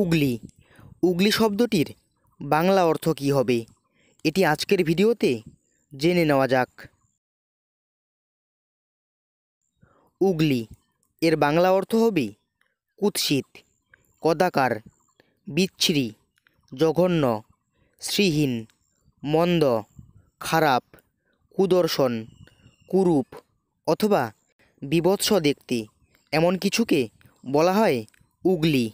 উগলি উগলি শব্দটির বাংলা অর্থ কী হবে এটি আজকের ভিডিওতে জেনে নেওয়া যাক উগলি এর বাংলা অর্থ হবে কুৎসিত কদাকার বিচ্ছিরি জঘন্য শ্রীহীন মন্দ খারাপ কুদর্শন কুরূপ অথবা বিবৎস দেখতে এমন কিছুকে বলা হয় উগলি